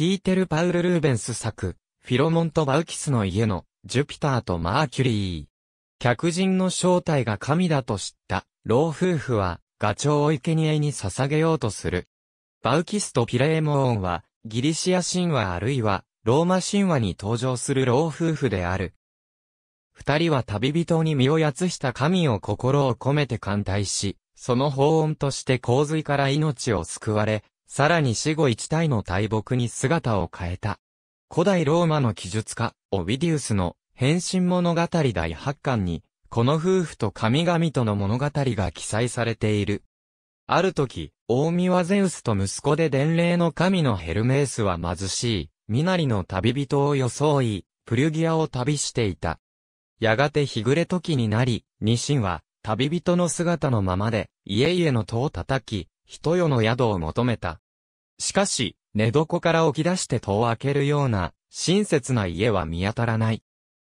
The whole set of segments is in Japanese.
ピーテル・パウル・ルーベンス作、フィロモント・バウキスの家の、ジュピターとマーキュリー。客人の正体が神だと知った、老夫婦は、ガチョウを生贄に捧げようとする。バウキスとピレーモーンは、ギリシア神話あるいは、ローマ神話に登場する老夫婦である。二人は旅人に身をやつした神を心を込めて歓待し、その法音として洪水から命を救われ、さらに死後一体の大木に姿を変えた。古代ローマの記述家、オビディウスの変身物語第8巻に、この夫婦と神々との物語が記載されている。ある時、大見はゼウスと息子で伝令の神のヘルメースは貧しい、身なりの旅人を装い、プリュギアを旅していた。やがて日暮れ時になり、ニシンは、旅人の姿のままで、家々の戸を叩き、人よの宿を求めた。しかし、寝床から起き出して戸を開けるような、親切な家は見当たらない。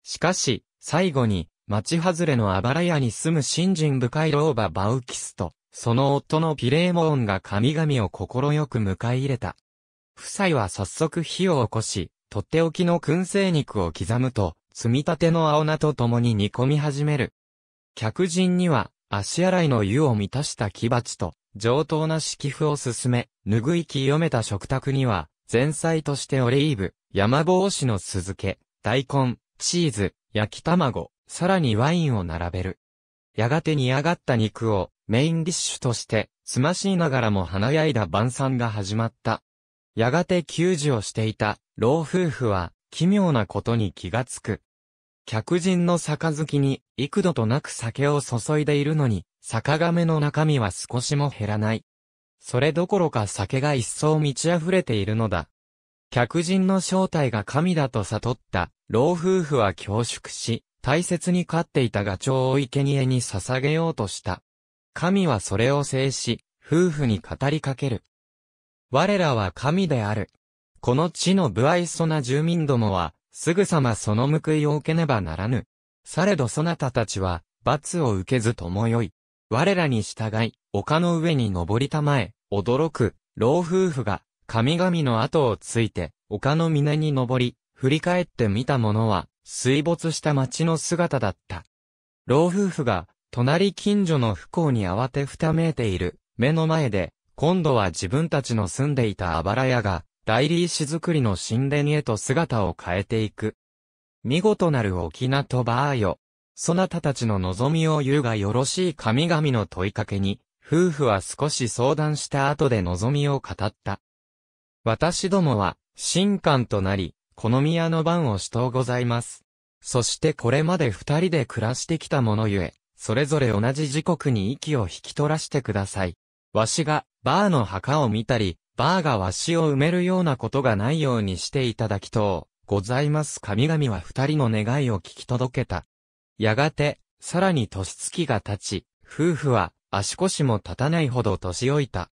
しかし、最後に、町外れのあばら屋に住む新人深い老婆バウキスと、その夫のピレーモーンが神々を快く迎え入れた。夫妻は早速火を起こし、とっておきの燻製肉を刻むと、積み立ての青菜と共に煮込み始める。客人には、足洗いの湯を満たした木鉢と、上等な敷布を進め、ぬぐい清めた食卓には、前菜としてオリーブ、山帽子の酢漬け、大根、チーズ、焼き卵、さらにワインを並べる。やがて煮上がった肉をメインディッシュとして、すましいながらも華やいだ晩餐が始まった。やがて給仕をしていた老夫婦は奇妙なことに気がつく。客人の杯に幾度となく酒を注いでいるのに、酒亀の中身は少しも減らない。それどころか酒が一層満ち溢れているのだ。客人の正体が神だと悟った老夫婦は恐縮し、大切に飼っていたガチョウを生贄に捧げようとした。神はそれを制し、夫婦に語りかける。我らは神である。この地の不愛想な住民どもは、すぐさまその報いを受けねばならぬ。されどそなたたちは、罰を受けずともよい。我らに従い、丘の上に登りたまえ、驚く、老夫婦が、神々の後をついて、丘の峰に登り、振り返ってみたものは、水没した町の姿だった。老夫婦が、隣近所の不幸に慌てふためいている、目の前で、今度は自分たちの住んでいたあばら屋が、大理石造りの神殿へと姿を変えていく。見事なる沖縄とバーよ。そなたたちの望みを言うがよろしい神々の問いかけに、夫婦は少し相談した後で望みを語った。私どもは、神官となり、この宮の番をしとうございます。そしてこれまで二人で暮らしてきたものゆえ、それぞれ同じ時刻に息を引き取らしてください。わしが、バーの墓を見たり、バーがわしを埋めるようなことがないようにしていただきとう、ございます神々は二人の願いを聞き届けた。やがて、さらに年月が経ち、夫婦は足腰も立たないほど年老いた。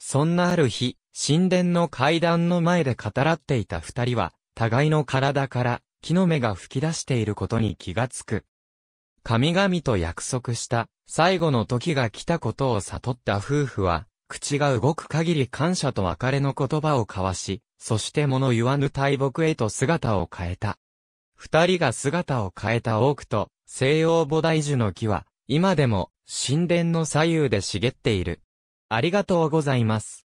そんなある日、神殿の階段の前で語らっていた二人は、互いの体から木の芽が吹き出していることに気がつく。神々と約束した最後の時が来たことを悟った夫婦は、口が動く限り感謝と別れの言葉を交わし、そして物言わぬ大木へと姿を変えた。二人が姿を変えた多くと、西洋菩提樹の木は、今でも神殿の左右で茂っている。ありがとうございます。